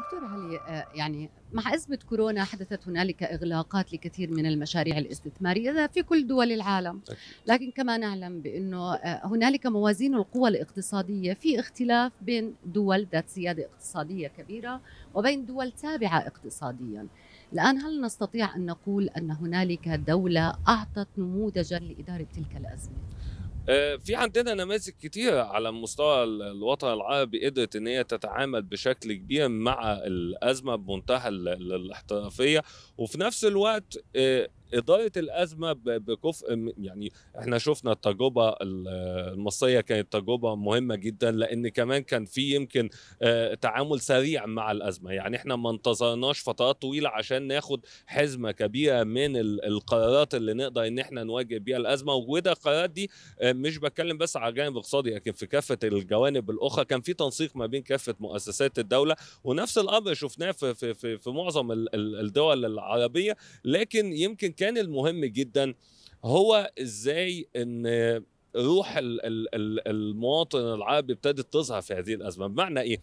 دكتور علي آه، يعني مع أزمة كورونا حدثت هنالك إغلاقات لكثير من المشاريع الاستثمارية في كل دول العالم لكن كما نعلم بأنه آه، هنالك موازين القوى الاقتصادية في اختلاف بين دول ذات سيادة اقتصادية كبيرة وبين دول تابعة اقتصاديا الآن هل نستطيع أن نقول أن هنالك دولة أعطت نموذجا لإدارة تلك الأزمة؟ آه، في عندنا نماذج كتيرة على مستوى الوطن العربي قدرت ان هي تتعامل بشكل كبير مع الازمه بمنتهى الاحترافيه وفي نفس الوقت آه، إضاءة الأزمة بكفء يعني احنا شفنا التجربة المصرية كانت تجربة مهمة جدا لأن كمان كان في يمكن آه، تعامل سريع مع الأزمة يعني احنا ما انتظرناش فترات طويلة عشان ناخد حزمة كبيرة من القرارات اللي نقدر إن احنا نواجه بيها الأزمة وده القرارات دي آه، مش بتكلم بس على الجانب الاقتصادي لكن في كافة الجوانب الأخرى كان في تنسيق ما بين كافة مؤسسات الدولة ونفس الأمر شفناه في, في, في, في معظم الدول العربية لكن يمكن كان المهم جدا هو ازاي ان روح المواطن العربي ابتدت تظهر في هذه الازمه بمعنى ايه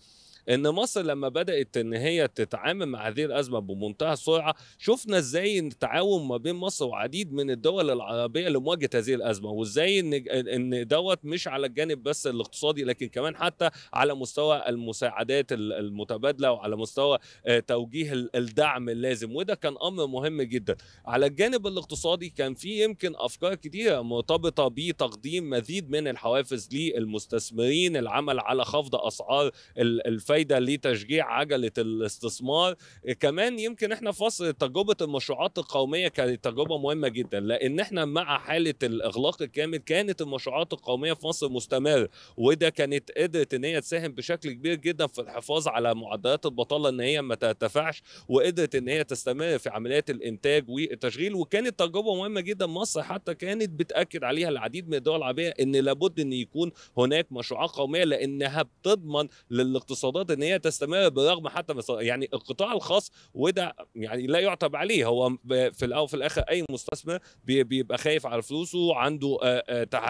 ان مصر لما بدات ان هي تتعامل مع هذه الازمه بمنتهى السرعه شفنا ازاي التعاون ما بين مصر وعديد من الدول العربيه لمواجهه هذه الازمه وازاي ان ان دوت مش على الجانب بس الاقتصادي لكن كمان حتى على مستوى المساعدات المتبادله وعلى مستوى آه، توجيه الدعم اللازم وده كان امر مهم جدا على الجانب الاقتصادي كان في يمكن افكار كتيره مرتبطه بتقديم مزيد من الحوافز للمستثمرين العمل على خفض اسعار الفائده فايده لتشجيع عجله الاستثمار كمان يمكن احنا في مصر تجربه المشروعات القوميه كانت تجربه مهمه جدا لان احنا مع حاله الاغلاق الكامل كانت المشروعات القوميه في مصر مستمره وده كانت قدرت ان هي تساهم بشكل كبير جدا في الحفاظ على معدلات البطاله ان هي ما ترتفعش وقدرت ان هي تستمر في عمليات الانتاج والتشغيل وكانت تجربه مهمه جدا مصر حتى كانت بتاكد عليها العديد من الدول العربيه ان لابد ان يكون هناك مشروعات قوميه لانها بتضمن للاقتصاد المفاوضات ان هي تستمر بالرغم حتى يعني القطاع الخاص وده يعني لا يعتب عليه هو في الاول وفي الاخر اي مستثمر بيبقى خايف على فلوسه عنده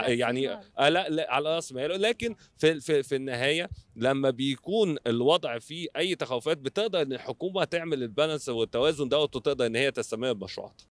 يعني آه، لا على راس ماله لكن في, في في النهايه لما بيكون الوضع فيه اي تخوفات بتقدر ان الحكومه تعمل البالانس والتوازن دوت وتقدر ان هي تستمر بمشروعاتها